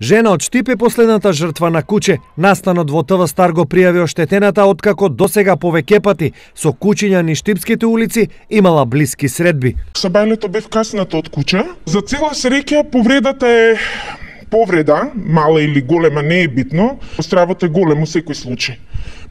Жена од Штип е последната жртва на куче. Настанот во ТВ Стар го пријави оштетената откако сега повеќе пати со кучиња ни Штипските улици имала блиски средби. Шабајлето бев вкасната од куче. За цела среќа повредата е повреда, мала или голема не е битно, стравот е голем во секој случај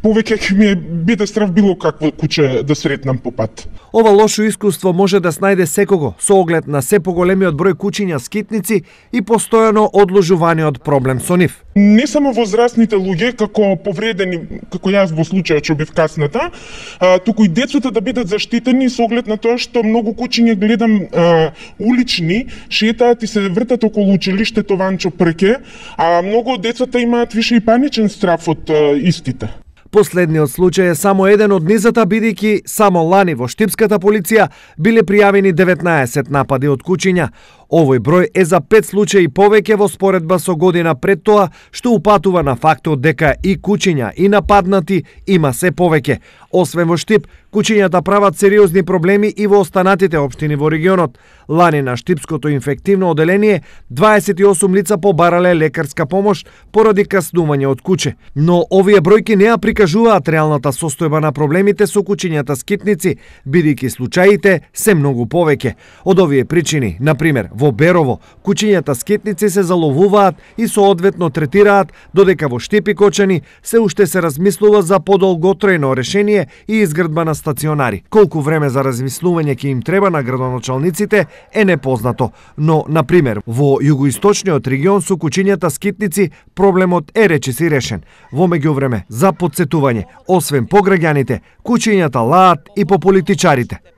повеќе ќе ми биде страв било какво куче да сретнам по пат. Ова лошо искуство може да снајде секого, со оглед на се поголемиот број кучиња скитници и постојано одложувањеот проблем со нив. Не само возрастните луѓе како повредени, како јас во случајот што бев касната, а, туку и децата да бидат заштитени со оглед на тоа што многу кучиња гледам а, улични, шетаат и се вртат околу училиштето ванчо Прке, а многу од децата имаат више и паничен страф од а, истите. Последниот случај е само еден од низата бидејќи само лани во штипската полиција биле пријавени 19 напади од кучиња. Овој број е за пет случаи повеќе во споредба со година пред тоа, што упатува на фактот дека и кучиња и нападнати има се повеќе. Освен во Штип, кучињата прават сериозни проблеми и во останатите општини во регионот. Лани на Штипското инфективно оделение 28 лица побарале лекарска помош поради каснување од куче. Но овие бројки не ја прикажуваат реалната состојба на проблемите со кучињата скитници, бидејќи случаите се многу повеќе. Од овие причини, на пример, Во Берово, кучињата скетници се заловуваат и соодветно третираат, додека во Штепи Кочани се уште се размислува за подолготрајно решение и изградба на стационари. Колку време за размислување ќе им треба на градоначалниците е непознато, но, на пример, во југоисточниот регион со кучињата скитници проблемот е речиси решен. Во меѓувреме, за подсетување, освен по граѓаните, кучињата лаат и по политичарите.